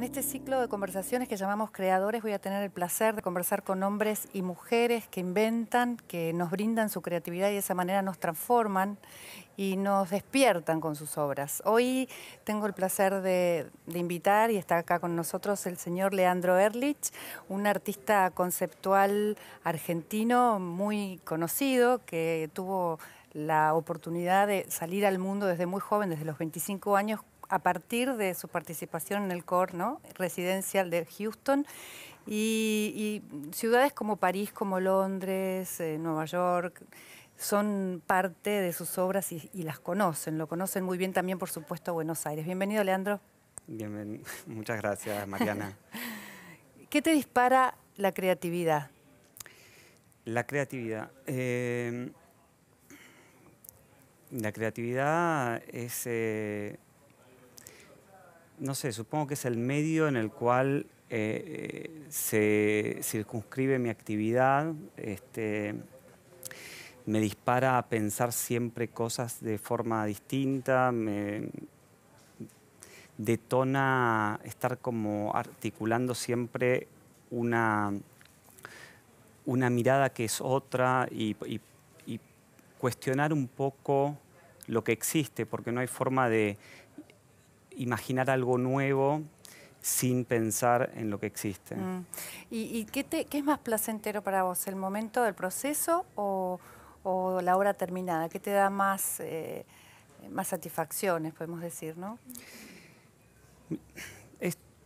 En este ciclo de conversaciones que llamamos creadores voy a tener el placer de conversar con hombres y mujeres que inventan, que nos brindan su creatividad y de esa manera nos transforman y nos despiertan con sus obras. Hoy tengo el placer de, invitar y está acá con nosotros el señor Leandro Erlich, un artista conceptual argentino muy conocido que tuvo la oportunidad de salir al mundo desde muy joven, desde los 25 años, a partir de su participación en el core ¿no? residencial de Houston. Y, ciudades como París, como Londres, eh, Nueva York, son parte de sus obras y, las conocen. Lo conocen muy bien también, por supuesto, Buenos Aires. Bienvenido, Leandro. Bienvenido. Muchas gracias, Mariana. ¿Qué te dispara la creatividad? La creatividad. Eh, la creatividad es eh, no sé, supongo que es el medio en el cual eh, se circunscribe mi actividad, este, me dispara a pensar siempre cosas de forma distinta, me detona estar como articulando siempre una, una mirada que es otra y cuestionar un poco lo que existe, porque no hay forma de imaginar algo nuevo sin pensar en lo que existe. Mm. ¿Y, qué, es más placentero para vos, el momento del proceso o, la obra terminada? ¿Qué te da más, eh, más satisfacciones, podemos decir, no?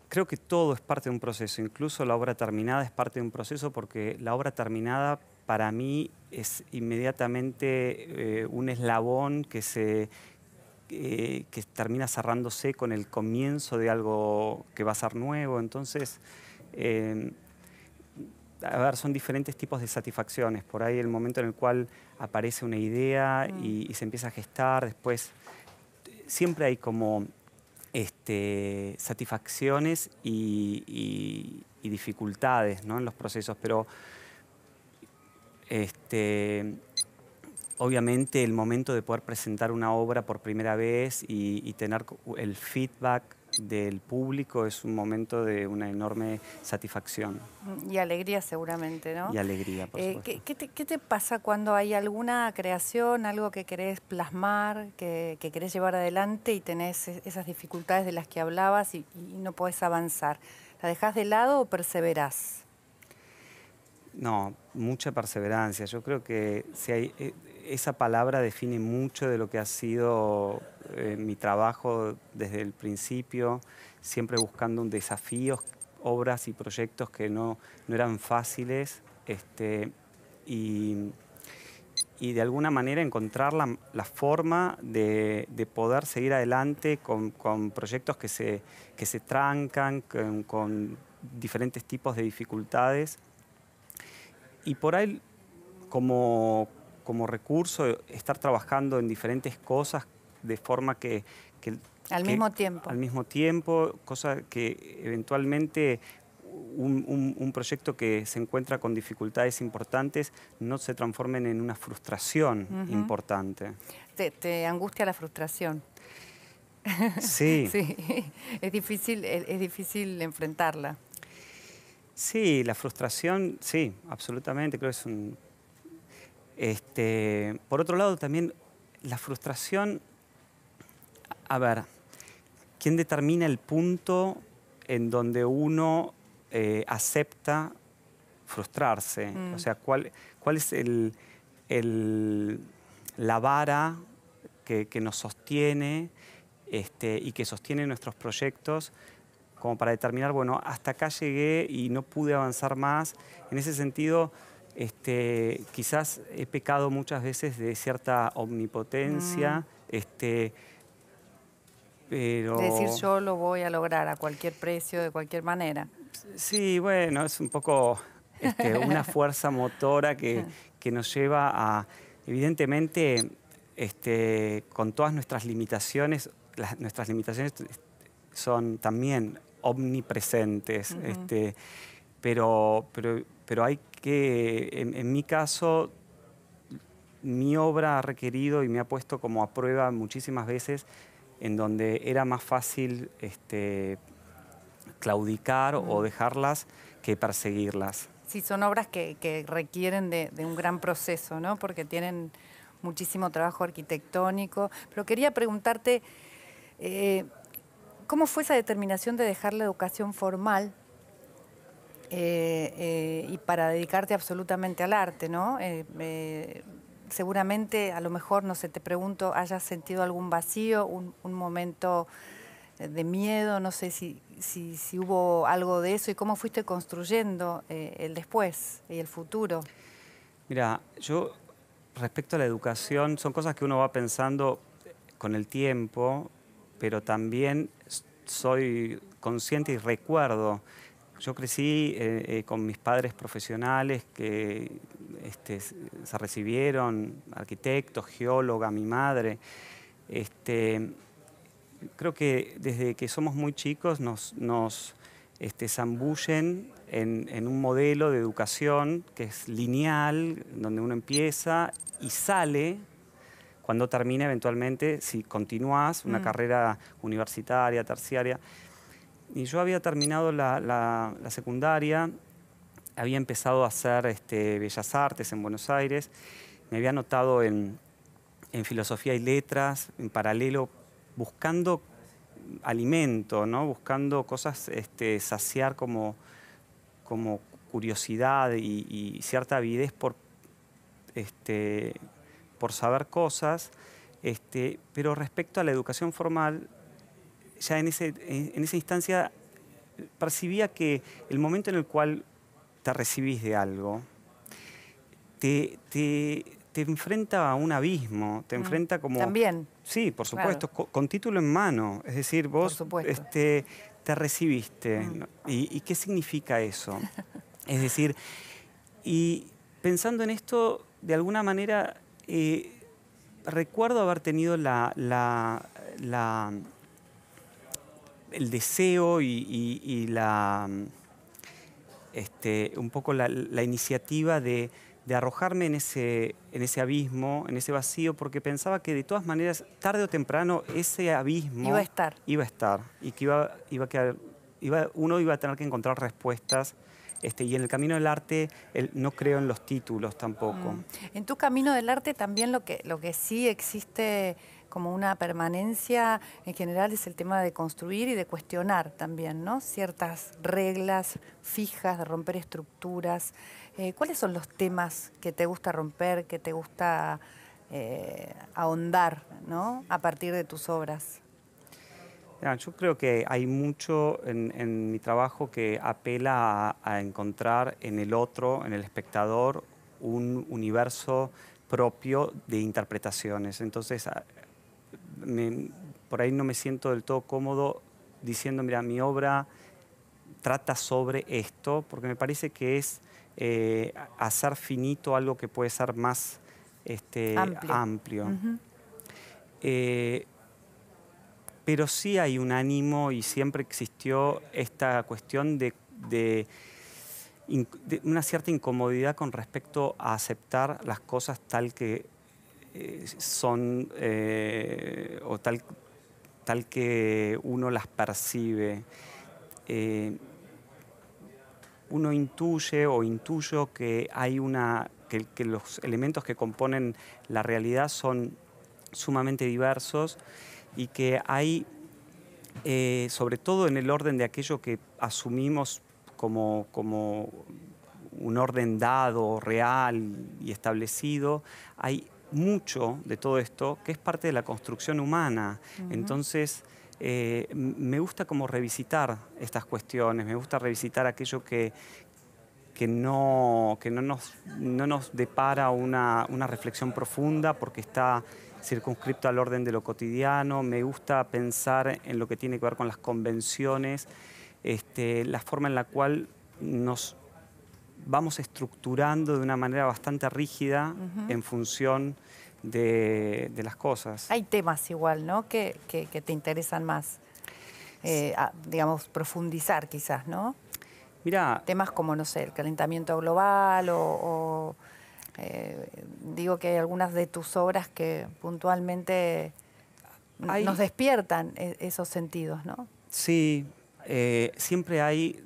creo que todo es parte de un proceso, incluso la obra terminada es parte de un proceso porque la obra terminada para mí es inmediatamente eh, un eslabón que se eh, que termina cerrándose con el comienzo de algo que va a ser nuevo. Entonces, eh, a ver, son diferentes tipos de satisfacciones. Por ahí el momento en el cual aparece una idea y, mm. se empieza a gestar, después siempre hay como este, satisfacciones y, dificultades en los procesos, pero este, obviamente el momento de poder presentar una obra por primera vez y, tener el feedback del público es un momento de una enorme satisfacción. Mm, y alegría seguramente, ¿no? Y alegría, por eh, supuesto. ¿qué, te, pasa cuando hay alguna creación, algo que querés plasmar, que, que, querés llevar adelante y tenés e, esas dificultades de las que hablabas y, y no podés avanzar? ¿La dejás de lado o perseverás? No, mucha perseverancia. Yo creo que si hay, eh, esa palabra define mucho de lo que ha sido eh, mi trabajo desde el principio, siempre buscando un desafío, obras y proyectos que no, eran fáciles este, y, de alguna manera encontrar la, forma de, poder seguir adelante con, proyectos que se, se trancan, con, con diferentes tipos de dificultades. Y por ahí, como como recurso estar trabajando en diferentes cosas de forma que... al mismo tiempo. Al mismo tiempo, cosa que eventualmente un, proyecto que se encuentra con dificultades importantes no se transformen en una frustración importante. Te, angustia la frustración. Sí. sí. Es difícil, es, es difícil enfrentarla. Sí, la frustración, sí, absolutamente. Creo que es un este, por otro lado, también la frustración, a ver, ¿quién determina el punto en donde uno eh, acepta frustrarse? Mm. O sea, ¿cuál, es la vara que, nos sostiene este, y que sostiene nuestros proyectos? como para determinar, bueno, hasta acá llegué y no pude avanzar más. En ese sentido, este, quizás he pecado muchas veces de cierta omnipotencia, mm. este, pero... Decir yo lo voy a lograr a cualquier precio, de cualquier manera. Sí, bueno, es un poco este, una fuerza motora que, nos lleva a, evidentemente, este, con todas nuestras limitaciones, nuestras limitaciones son también omnipresentes, este, pero, pero pero hay que, en, mi caso, mi obra ha requerido y me ha puesto como a prueba muchísimas veces en donde era más fácil este, claudicar o dejarlas que perseguirlas. Sí, son obras que, requieren de, un gran proceso, ¿no? Porque tienen muchísimo trabajo arquitectónico. Pero quería preguntarte, eh, ¿cómo fue esa determinación de dejar la educación formal eh, eh, y para dedicarte absolutamente al arte, ¿no? Eh, seguramente, a lo mejor, no sé, te pregunto, hayas sentido algún vacío, un, momento de miedo, no sé si, si, si, hubo algo de eso y cómo fuiste construyendo el después y el futuro. Mira, yo respecto a la educación, son cosas que uno va pensando con el tiempo, pero también soy consciente y recuerdo yo crecí eh, eh, con mis padres profesionales que este, se recibieron, arquitectos, geóloga, mi madre. Este, creo que desde que somos muy chicos nos, este, zambullen en, un modelo de educación que es lineal, donde uno empieza y sale cuando termina eventualmente, si continúas una mm. carrera universitaria, terciaria. Y yo había terminado la, secundaria, había empezado a hacer este, bellas artes en Buenos Aires, me había anotado en, filosofía y letras, en paralelo, buscando alimento, ¿no? buscando cosas, este, saciar como, como curiosidad y, cierta avidez por, este, por saber cosas. pero respecto a la educación formal, ya en, ese, en esa instancia percibía que el momento en el cual te recibís de algo, te, enfrenta a un abismo, te mm. enfrenta como... También. Sí, por supuesto, con, título en mano. Es decir, vos este, te recibiste. Mm. ¿Y, qué significa eso? es decir, y pensando en esto, de alguna manera, eh, recuerdo haber tenido la el deseo y, la, mm, este, un poco la, iniciativa de, arrojarme en ese, en ese abismo, en ese vacío, porque pensaba que de todas maneras, tarde o temprano, ese abismo... Iba a estar. Iba a estar. Y que iba, iba a quedar, iba, uno iba a tener que encontrar respuestas. Este, y en el camino del arte no creo en los títulos tampoco. Mm. En tu camino del arte también lo que, lo que sí existe como una permanencia en general es el tema de construir y de cuestionar también, ¿no? Ciertas reglas fijas, de romper estructuras. Eh, ¿Cuáles son los temas que te gusta romper, que te gusta eh, ahondar, ¿no? A partir de tus obras. yo creo que hay mucho en, mi trabajo que apela a, a encontrar en el otro, en el espectador, un universo propio de interpretaciones. Entonces, por ahí no me siento del todo cómodo diciendo, mira, mi obra trata sobre esto, porque me parece que es eh, hacer finito algo que puede ser más este, amplio. Eh, pero sí hay un ánimo y siempre existió esta cuestión de, una cierta incomodidad con respecto a aceptar las cosas tal que eh, son eh, o tal, tal que uno las percibe. Eh, uno intuye o intuyo que hay una que, los elementos que componen la realidad son sumamente diversos y que hay sobre todo en el orden de aquello que asumimos como, como un orden dado, real y establecido, hay mucho de todo esto que es parte de la construcción humana. Entonces, eh, me gusta como revisitar estas cuestiones, me gusta revisitar aquello que, que no, que no, nos, nos depara una, reflexión profunda porque está circunscripto al orden de lo cotidiano, me gusta pensar en lo que tiene que ver con las convenciones, este, la forma en la cual nos vamos estructurando de una manera bastante rígida en función de, las cosas. Hay temas igual, ¿no? Que, te interesan más, eh, digamos, profundizar quizás, ¿no? Mira. Temas como, no sé, el calentamiento global o... Eh, digo que hay algunas de tus obras que puntualmente nos despiertan e, esos sentidos, ¿no? Sí, eh, siempre hay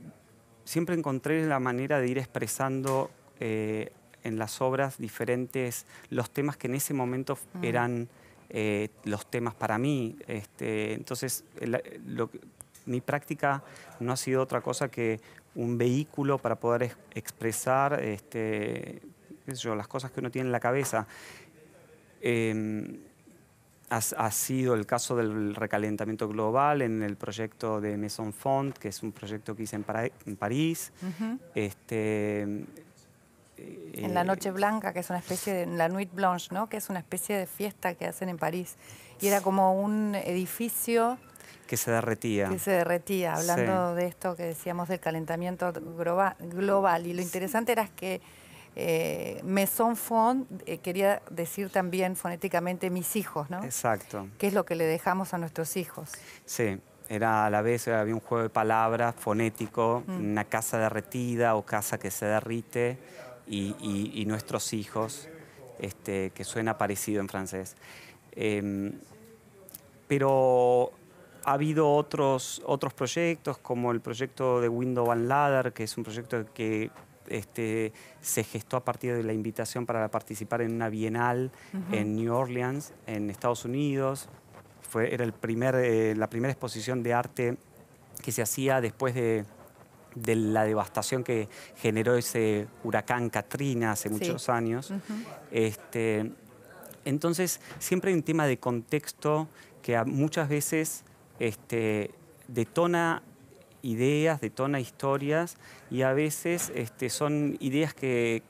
siempre encontré la manera de ir expresando eh, en las obras diferentes los temas que en ese momento mm. eran eh, los temas para mí. Este, entonces, mi práctica no ha sido otra cosa que un vehículo para poder expresar este, las cosas que uno tiene en la cabeza. Em, ha, sido el caso del recalentamiento global en el proyecto de Maison Font, que es un proyecto que hice en, París. este, eh, en la eh, Noche Blanca, que es una especie de. La Nuit Blanche, ¿no? Que es una especie de fiesta que hacen en París. Y era como un edificio. Que se derretía. Que se derretía, hablando de esto que decíamos del calentamiento global. Y lo interesante era que eh, son fond eh, quería decir también fonéticamente mis hijos, ¿no? Exacto. ¿Qué es lo que le dejamos a nuestros hijos? Sí, era a la vez había un juego de palabras fonético, mm. una casa derretida o casa que se derrite y, nuestros hijos, este, que suena parecido en francés. Em, pero ha habido otros, otros proyectos, como el proyecto de Window and Ladder, que es un proyecto que este, se gestó a partir de la invitación para participar en una bienal en New Orleans, en Estados Unidos. Fue, era el primer, eh, la primera exposición de arte que se hacía después de, la devastación que generó ese huracán Katrina hace muchos años. este, entonces, siempre hay un tema de contexto que muchas veces este, detona ideas, detona historias y a veces este, son ideas que,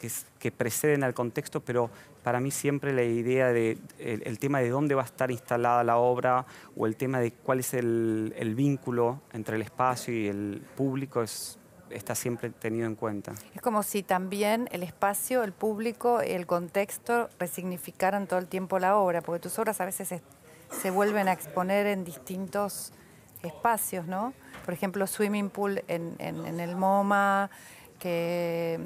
preceden al contexto, pero para mí siempre la idea de el, tema de dónde va a estar instalada la obra o el tema de cuál es el, vínculo entre el espacio y el público está siempre tenido en cuenta. Es como si también el espacio, el público, el contexto resignificaran todo el tiempo la obra, porque tus obras a veces se, se vuelven a exponer en distintos espacios, ¿no? por ejemplo, swimming pool en, el MoMA, que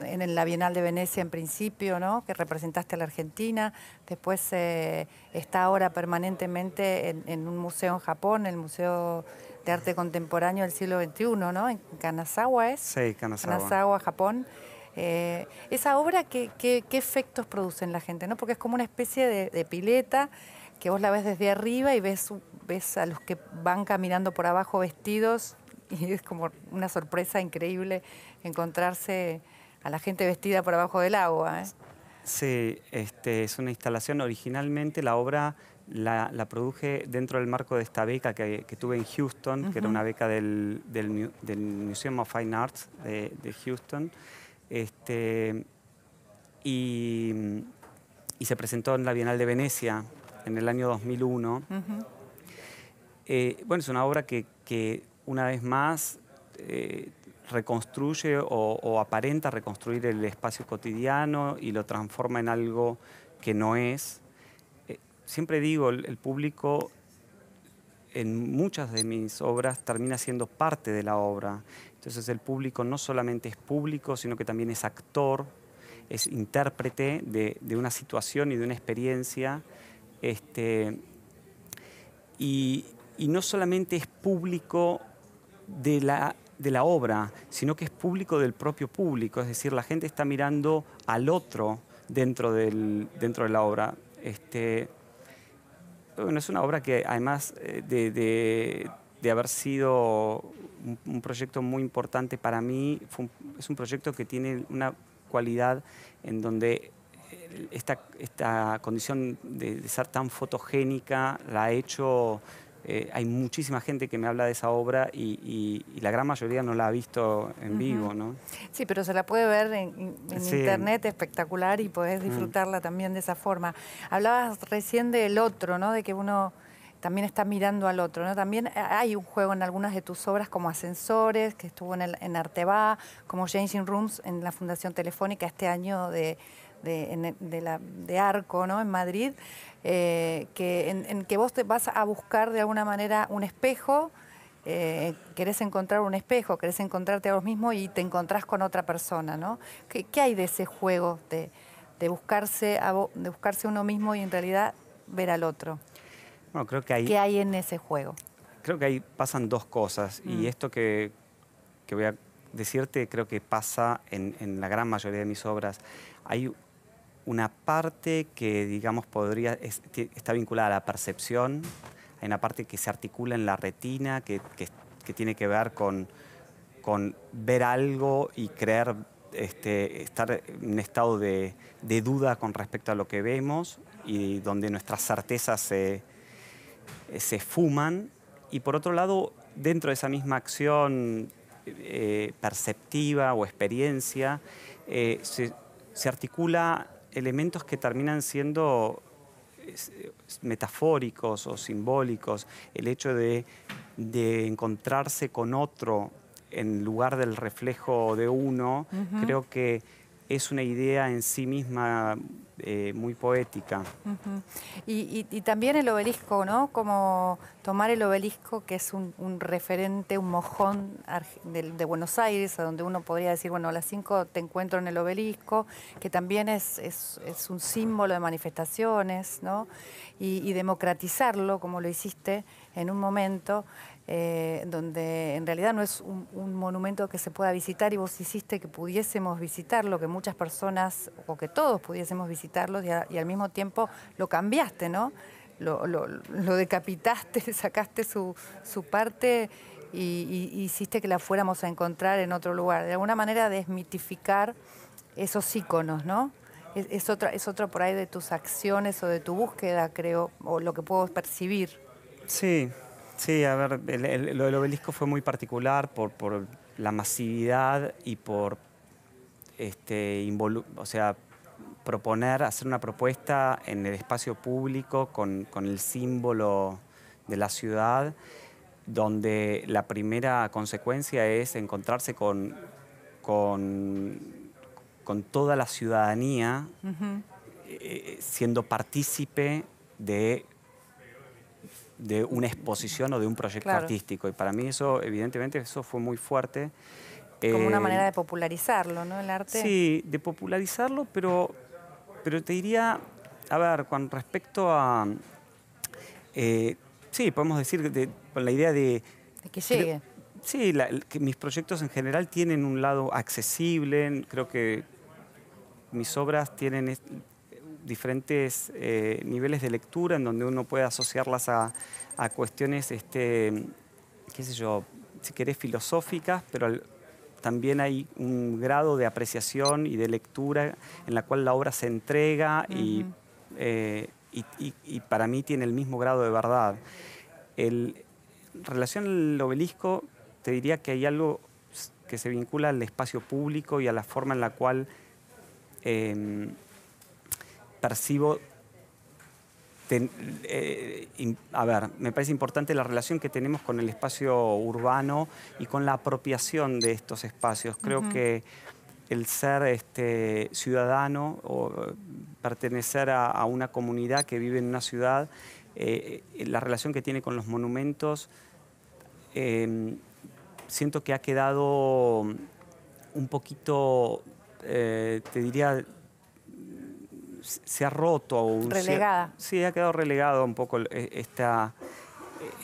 en la Bienal de Venecia en principio, ¿no? que representaste a la Argentina, después eh, está ahora permanentemente en, un museo en Japón, el Museo de Arte Contemporáneo del siglo XXI, ¿no? en Kanazawa es. Sí, Kanazawa. Kanazawa, Japón. Eh, esa obra, ¿qué, efectos produce en la gente? ¿no? Porque es como una especie de pileta que vos la ves desde arriba y ves, ves a los que van caminando por abajo vestidos y es como una sorpresa increíble encontrarse a la gente vestida por abajo del agua. ¿eh? Sí, este, es una instalación. Originalmente la obra la, produje dentro del marco de esta beca que, tuve en Houston, que era una beca del, del, Museum of Fine Arts de, de Houston. Este, y, y se presentó en la Bienal de Venecia en el año 2001. Eh, bueno, es una obra que, una vez más eh, reconstruye o, aparenta reconstruir el espacio cotidiano y lo transforma en algo que no es. Eh, siempre digo, el, público en muchas de mis obras termina siendo parte de la obra. Entonces el público no solamente es público, sino que también es actor, es intérprete de, de una situación y de una experiencia este, y, no solamente es público de la, de la obra, sino que es público del propio público, es decir, la gente está mirando al otro dentro, del, dentro de la obra. Este, bueno, es una obra que además eh, de, haber sido un, proyecto muy importante para mí, es un proyecto que tiene una cualidad en donde esta, esta condición de, ser tan fotogénica la ha hecho... Eh, hay muchísima gente que me habla de esa obra y, la gran mayoría no la ha visto en vivo, ¿no? Sí, pero se la puede ver en, internet, espectacular, y podés mm. disfrutarla también de esa forma. Hablabas recién del otro, ¿no? De que uno también está mirando al otro, ¿no? También eh, hay un juego en algunas de tus obras como Ascensores, que estuvo en, en Arteba, como Changing Rooms en la Fundación Telefónica este año de, de, Arco, ¿no? En Madrid, eh, que, en, que vos te vas a buscar de alguna manera un espejo, eh, querés encontrar un espejo, querés encontrarte a vos mismo y te encontrás con otra persona, ¿no? ¿Qué, hay de ese juego de, buscarse de buscarse uno mismo y en realidad ver al otro? Bueno, creo que hay... ¿Qué hay en ese juego? Creo que ahí pasan dos cosas y mm. esto que, voy a decirte creo que pasa en, la gran mayoría de mis obras. Hay una parte que, digamos, podría, está vinculada a la percepción, hay una parte que se articula en la retina, que, tiene que ver con, ver algo y creer, este, estar en un estado de, duda con respecto a lo que vemos y donde nuestras certezas se, fuman. Y por otro lado, dentro de esa misma acción eh, perceptiva o experiencia, eh, se articula elementos que terminan siendo metafóricos o simbólicos, el hecho de, encontrarse con otro en lugar del reflejo de uno, creo que es una idea en sí misma eh, muy poética. y, también el obelisco, ¿no? Como tomar el obelisco, que es un, referente, un mojón de, Buenos Aires, a donde uno podría decir, bueno, a las 5 te encuentro en el obelisco, que también es, un símbolo de manifestaciones, ¿no? y democratizarlo, como lo hiciste, en un momento eh, donde en realidad no es un, monumento que se pueda visitar y vos hiciste que pudiésemos visitarlo, que muchas personas o que todos pudiésemos visitarlo y, al mismo tiempo lo cambiaste, ¿no? Lo, decapitaste, sacaste su, parte y, hiciste que la fuéramos a encontrar en otro lugar. De alguna manera desmitificar esos íconos, ¿no? Es, otra, es otro por ahí de tus acciones o de tu búsqueda, creo, o lo que puedo percibir. Sí, sí, a ver, lo del obelisco fue muy particular por, la masividad y por este, o sea, proponer, hacer una propuesta en el espacio público con, el símbolo de la ciudad, donde la primera consecuencia es encontrarse con, con, toda la ciudadanía eh, siendo partícipe de de una exposición o de un proyecto artístico. Y para mí eso, evidentemente, eso fue muy fuerte. Como una eh, manera de popularizarlo, ¿no? El arte. Sí, de popularizarlo, pero, pero te diría, a ver, con respecto a... Eh, sí, podemos decir, con la idea de... De que llegue. sí, que mis proyectos en general tienen un lado accesible, creo que mis obras tienen diferentes eh, niveles de lectura en donde uno puede asociarlas a, a cuestiones, este, qué sé yo, si querés filosóficas, pero también hay un grado de apreciación y de lectura en la cual la obra se entrega eh, y, para mí tiene el mismo grado de verdad. El, en relación al obelisco, te diría que hay algo que se vincula al espacio público y a la forma en la cual eh, percibo, eh, a ver, me parece importante la relación que tenemos con el espacio urbano y con la apropiación de estos espacios. Creo que el ser este, ciudadano o eh, pertenecer a, una comunidad que vive en una ciudad, eh, la relación que tiene con los monumentos, em, siento que ha quedado un poquito, te diría, se ha roto. O Relegada. sí, ha quedado relegado un poco eh, esta...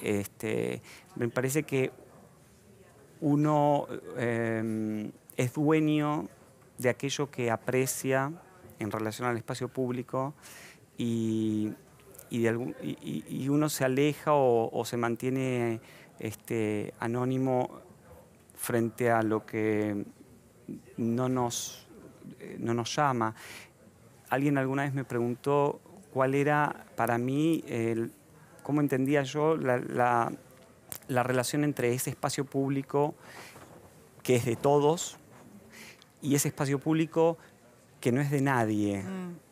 Eh, este, me parece que uno eh, es dueño de aquello que aprecia en relación al espacio público y, uno se aleja o, se mantiene este, anónimo frente a lo que no nos, no nos llama alguien alguna vez me preguntó cuál era para mí, cómo entendía yo la, relación entre ese espacio público que es de todos y ese espacio público que no es de nadie, mm.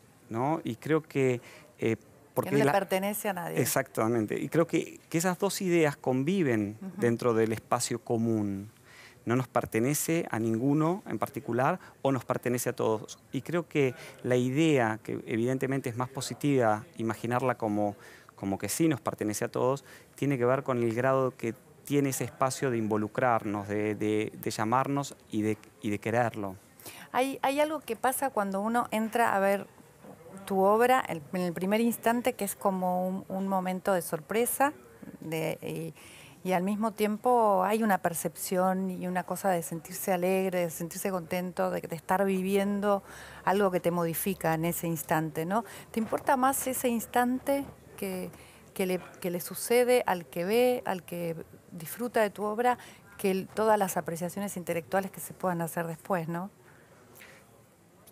Y creo que... Eh, porque no le pertenece a nadie. Exactamente. Y creo que, esas dos ideas conviven dentro del espacio común no nos pertenece a ninguno en particular o nos pertenece a todos. Y creo que la idea, que evidentemente es más positiva imaginarla como, como que sí nos pertenece a todos, tiene que ver con el grado que tiene ese espacio de involucrarnos, de, llamarnos y de, y de quererlo. Hay, algo que pasa cuando uno entra a ver tu obra en el primer instante, que es como un, momento de sorpresa, de, y al mismo tiempo hay una percepción y una cosa de sentirse alegre, de sentirse contento, de, estar viviendo algo que te modifica en ese instante, ¿no? ¿Te importa más ese instante que, le, sucede al que ve, al que disfruta de tu obra, que todas las apreciaciones intelectuales que se puedan hacer después, No,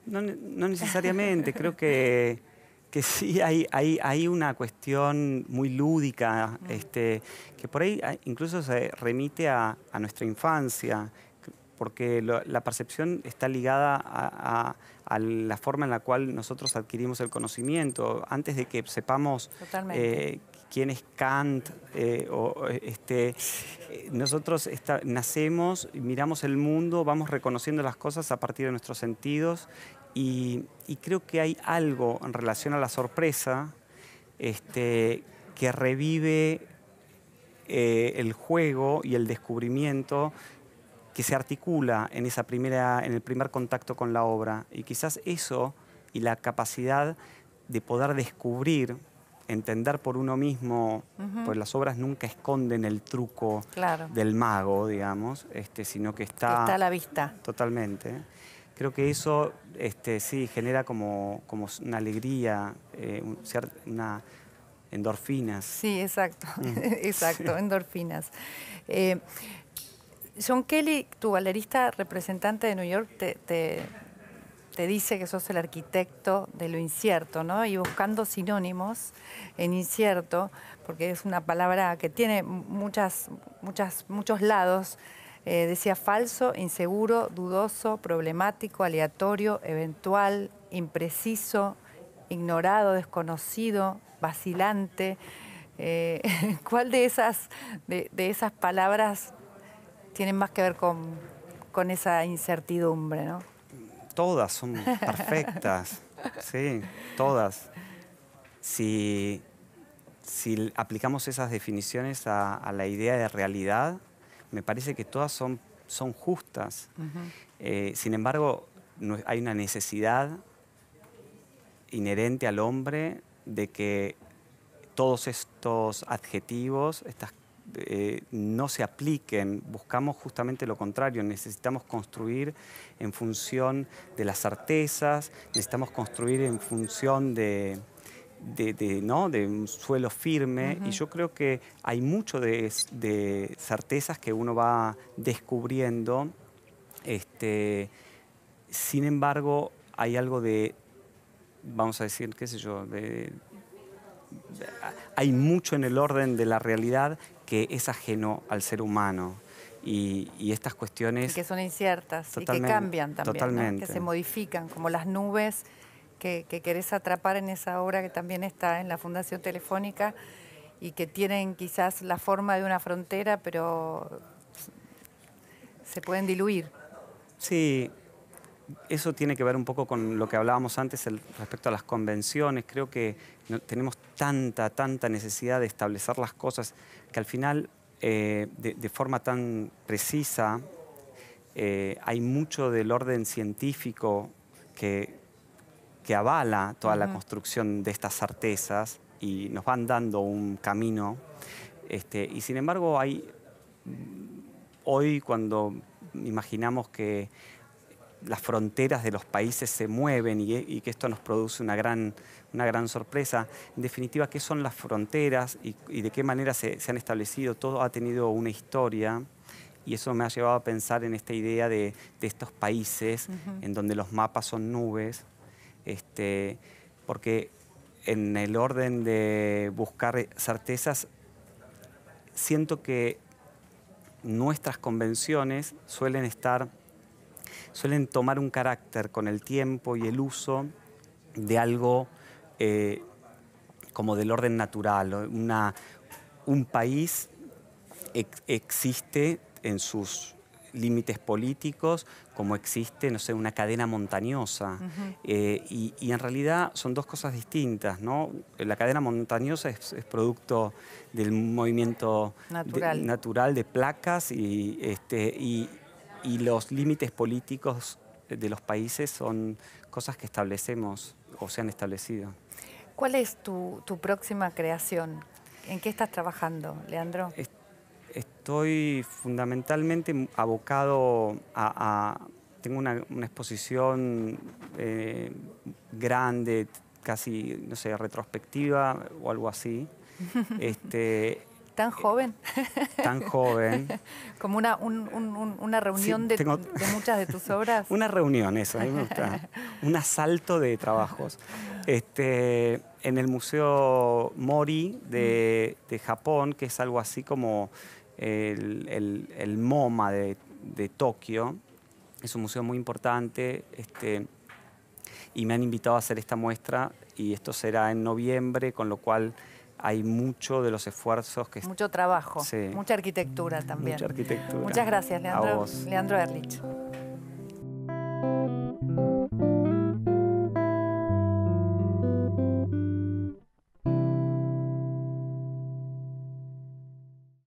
no necesariamente, creo que que sí hay, hay, una cuestión muy lúdica, este, que por ahí ah, incluso se remite a, nuestra infancia, porque la percepción está ligada a, la forma en la cual nosotros adquirimos el conocimiento. Antes de que sepamos eh, quién es Kant, eh, o, este, nosotros nacemos, miramos el mundo, vamos reconociendo las cosas a partir de nuestros sentidos y, creo que hay algo en relación a la sorpresa este, que revive eh, el juego y el descubrimiento que se articula en, esa primera, en el primer contacto con la obra. Y quizás eso y la capacidad de poder descubrir, entender por uno mismo, pues las obras nunca esconden el truco del mago, digamos, este, sino que está... Está a la vista. Totalmente creo que eso este, sí genera como, una alegría, eh, una endorfinas. Sí, exacto, mm. exacto, endorfinas. Eh, John Kelly, tu galerista representante de New York, te, dice que sos el arquitecto de lo incierto, ¿no? Y buscando sinónimos en incierto, porque es una palabra que tiene muchas, muchas, muchos lados. Eh, decía falso, inseguro, dudoso, problemático, aleatorio, eventual, impreciso, ignorado, desconocido, vacilante. Eh, ¿Cuál de esas, de, esas palabras tiene más que ver con, esa incertidumbre? Todas son perfectas, sí, todas. Si, aplicamos esas definiciones a la idea de realidad, me parece que todas son, son justas. Eh, sin embargo, hay una necesidad inherente al hombre de que todos estos adjetivos, estas eh, no se apliquen, buscamos justamente lo contrario, necesitamos construir en función de las certezas, necesitamos construir en función de, de, un suelo firme y yo creo que hay mucho de, certezas que uno va descubriendo. Este, sin embargo, hay algo de, vamos a decir, qué sé yo, hay mucho en el orden de la realidad que es ajeno al ser humano. Y, estas cuestiones... que son inciertas y que cambian también, que se modifican, como las nubes que, querés atrapar en esa obra que también está en la Fundación Telefónica y que tienen quizás la forma de una frontera, pero se pueden diluir. Sí, eso tiene que ver un poco con lo que hablábamos antes respecto a las convenciones. Creo que tenemos tanta, tanta necesidad de establecer las cosas que al final, eh, de, forma tan precisa, eh, hay mucho del orden científico que, que avala toda la construcción de estas artesas y nos van dando un camino. Este, y sin embargo, hay, hoy cuando imaginamos que las fronteras de los países se mueven y, que esto nos produce una gran, una gran sorpresa. En definitiva, ¿qué son las fronteras y, de qué manera se, se, han establecido? Todo ha tenido una historia y eso me ha llevado a pensar en esta idea de, de estos países en donde los mapas son nubes este, porque en el orden de buscar certezas, siento que nuestras convenciones suelen estar, suelen tomar un carácter con el tiempo y el uso de algo eh, como del orden natural. Una, un país existe en sus límites políticos, como existe, no sé, una cadena montañosa. Eh, y, en realidad son dos cosas distintas, ¿no? La cadena montañosa es, producto del movimiento natural de, placas y, este, y, los límites políticos de los países son cosas que establecemos o se han establecido. ¿Cuál es tu, próxima creación? ¿En qué estás trabajando, Leandro? estoy fundamentalmente abocado a... tengo una, exposición eh, grande, casi, no sé, retrospectiva o algo así. Este, ¿Tan eh, joven? Tan joven. Como una, reunión de, muchas de tus obras. una reunión, eso, a Un asalto de trabajos. Este, en el Museo Mori de Japón, que es algo así como el, MoMA de, Tokio. Es un museo muy importante este, y me han invitado a hacer esta muestra y esto será en noviembre, con lo cual hay mucho de los esfuerzos que... Mucho trabajo, mucha arquitectura también. Muchas gracias, Leandro, Leandro Erlich.